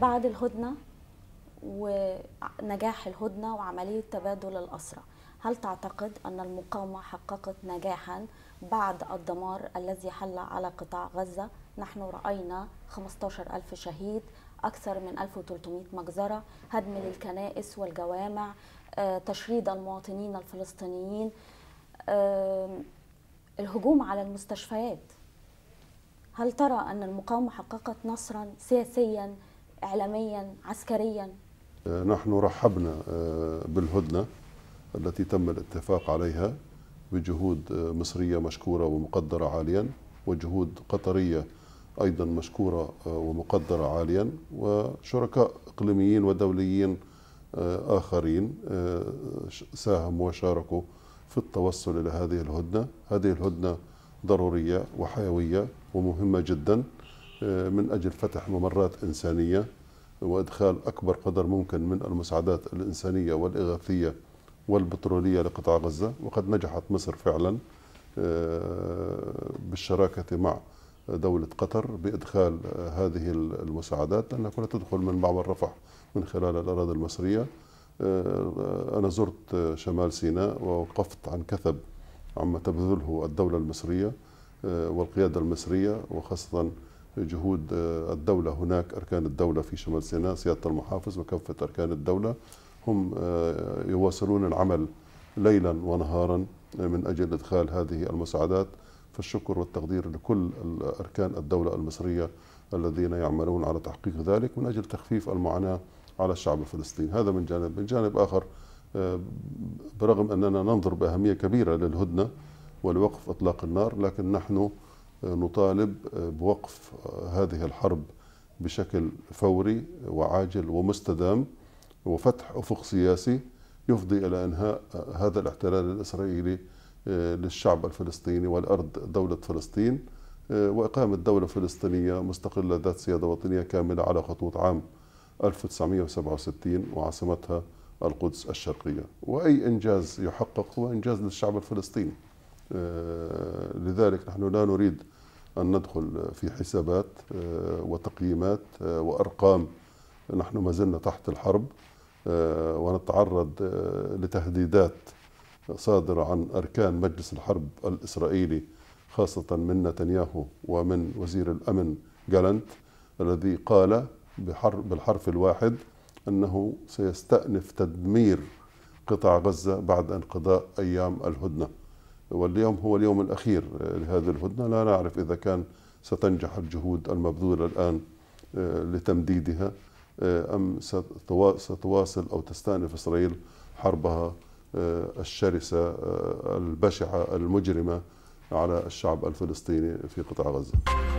بعد الهدنه ونجاح الهدنه وعمليه تبادل الاسرى هل تعتقد ان المقاومه حققت نجاحا بعد الدمار الذي حل على قطاع غزه نحن راينا 15 ألف شهيد أكثر من 1300 مجزرة هدم للكنائس والجوامع آه، تشريد المواطنين الفلسطينيين آه، الهجوم على المستشفيات هل ترى أن المقاومة حققت نصرا سياسيا إعلاميا عسكريا آه، نحن رحبنا آه، بالهدنة التي تم الاتفاق عليها بجهود آه، مصرية مشكورة ومقدرة عاليا وجهود قطرية أيضا مشكورة ومقدرة عاليا وشركاء إقليميين ودوليين آخرين ساهموا وشاركوا في التوصل إلى هذه الهدنة هذه الهدنة ضرورية وحيوية ومهمة جداً من أجل فتح ممرات إنسانية وإدخال أكبر قدر ممكن من المساعدات الإنسانية والإغاثية والبترولية لقطاع غزة وقد نجحت مصر فعلا آه، بالشراكة مع دولة قطر بإدخال هذه المساعدات لأنها كلها تدخل من معبر رفح من خلال الأراضي المصرية آه، أنا زرت شمال سيناء ووقفت عن كثب عما تبذله الدولة المصرية آه، والقيادة المصرية وخاصة جهود آه، الدولة هناك أركان الدولة في شمال سيناء سيادة المحافظ وكافة أركان الدولة هم آه، يواصلون العمل ليلا ونهارا آه، من أجل إدخال هذه المساعدات فالشكر والتقدير لكل أركان الدولة المصرية الذين يعملون على تحقيق ذلك من أجل تخفيف المعاناة على الشعب الفلسطيني هذا من جانب من جانب آخر برغم أننا ننظر بأهمية كبيرة للهدنة ولوقف إطلاق النار لكن نحن نطالب بوقف هذه الحرب بشكل فوري وعاجل ومستدام وفتح افق سياسي يفضي الى انهاء هذا الاحتلال الاسرائيلي آه، للشعب الفلسطيني والارض دوله فلسطين آه، واقامه دوله فلسطينيه مستقله ذات سياده وطنيه كامله على خطوط عام 1967 وعاصمتها القدس الشرقيه، واي انجاز يحقق هو انجاز للشعب الفلسطيني. آه، لذلك نحن لا نريد أن ندخل في حسابات آه، وتقييمات آه، وأرقام نحن ما زلنا تحت الحرب آه، ونتعرض لتهديدات صادرة عن أركان مجلس الحرب الإسرائيلي خاصة من نتنياهو ومن وزير الأمن جالنت الذي قال بالحرف الواحد أنه سيستأنف تدمير قطاع غزة بعد انقضاء أيام الهدنة واليوم هو اليوم الأخير آه، لهذه الهدنة لا نعرف إذا كان ستنجح الجهود المبذولة الآن آه، لتمديدها آه، أم ستواصل أو تستأنف إسرائيل حربها الشرسة البشعة المجرمة على الشعب الفلسطيني في قطاع غزة